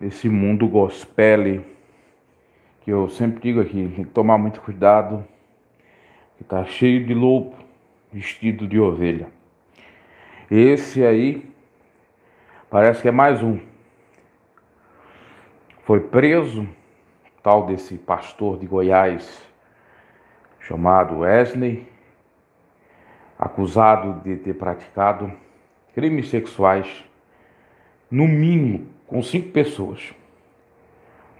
esse mundo gospel que eu sempre digo aqui, tem que tomar muito cuidado, que está cheio de lobo vestido de ovelha. Esse aí parece que é mais um. Foi preso tal desse pastor de Goiás chamado Wesley, acusado de ter praticado crimes sexuais no mínimo com cinco pessoas,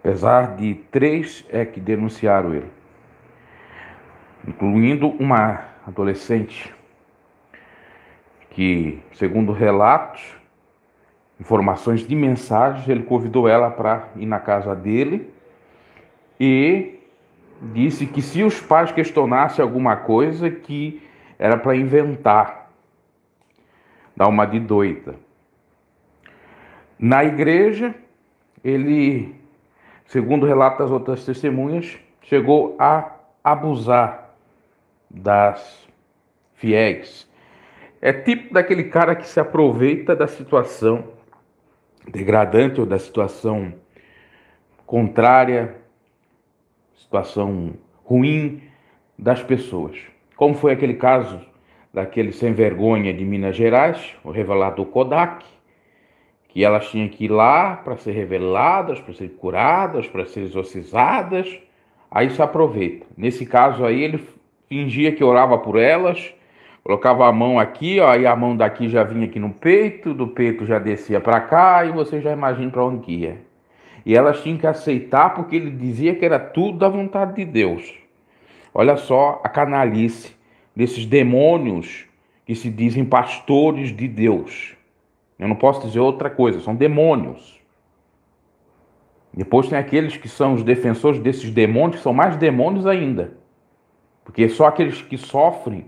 apesar de três é que denunciaram ele, incluindo uma adolescente que, segundo relatos, informações de mensagens, ele convidou ela para ir na casa dele e disse que se os pais questionassem alguma coisa que era para inventar, dar uma de doida na igreja, ele, segundo relata as outras testemunhas, chegou a abusar das fiéis. É tipo daquele cara que se aproveita da situação degradante ou da situação contrária, situação ruim das pessoas. Como foi aquele caso daquele sem vergonha de Minas Gerais, o revelado Kodak, que elas tinham que ir lá para ser reveladas, para ser curadas, para ser exorcizadas. Aí se aproveita. Nesse caso aí, ele fingia que orava por elas, colocava a mão aqui, ó, e a mão daqui já vinha aqui no peito, do peito já descia para cá, e você já imagina para onde ia. E elas tinham que aceitar porque ele dizia que era tudo da vontade de Deus. Olha só a canalice desses demônios que se dizem pastores de Deus. Eu não posso dizer outra coisa, são demônios. Depois tem aqueles que são os defensores desses demônios, que são mais demônios ainda. Porque só aqueles que sofrem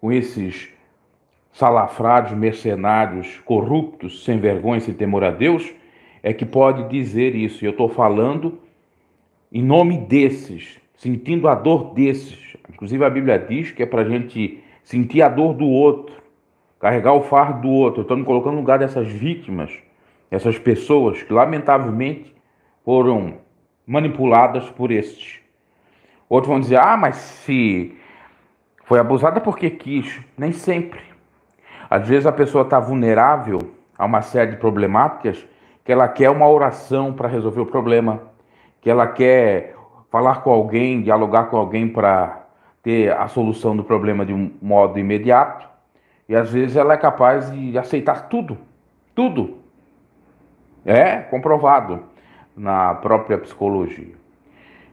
com esses salafrados, mercenários, corruptos, sem vergonha, sem temor a Deus, é que pode dizer isso. E eu estou falando em nome desses, sentindo a dor desses. Inclusive a Bíblia diz que é para a gente sentir a dor do outro carregar o fardo do outro. Eu estou me colocando no lugar dessas vítimas, essas pessoas que lamentavelmente foram manipuladas por estes. Outros vão dizer: ah, mas se foi abusada porque quis. Nem sempre. Às vezes a pessoa está vulnerável a uma série de problemáticas que ela quer uma oração para resolver o problema, que ela quer falar com alguém, dialogar com alguém para ter a solução do problema de um modo imediato. E às vezes ela é capaz de aceitar tudo, tudo. É comprovado na própria psicologia.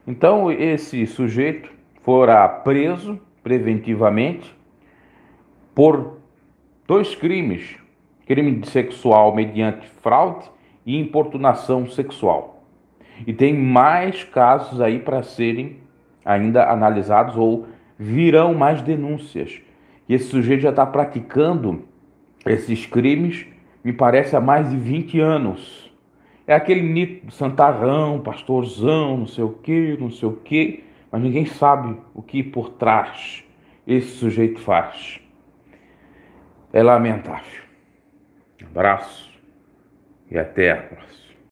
Então, esse sujeito fora preso preventivamente por dois crimes: crime sexual mediante fraude e importunação sexual. E tem mais casos aí para serem ainda analisados ou virão mais denúncias e esse sujeito já está praticando esses crimes, me parece, há mais de 20 anos. É aquele nito santarrão, pastorzão, não sei o quê, não sei o quê, mas ninguém sabe o que por trás esse sujeito faz. É lamentável. abraço e até a próxima.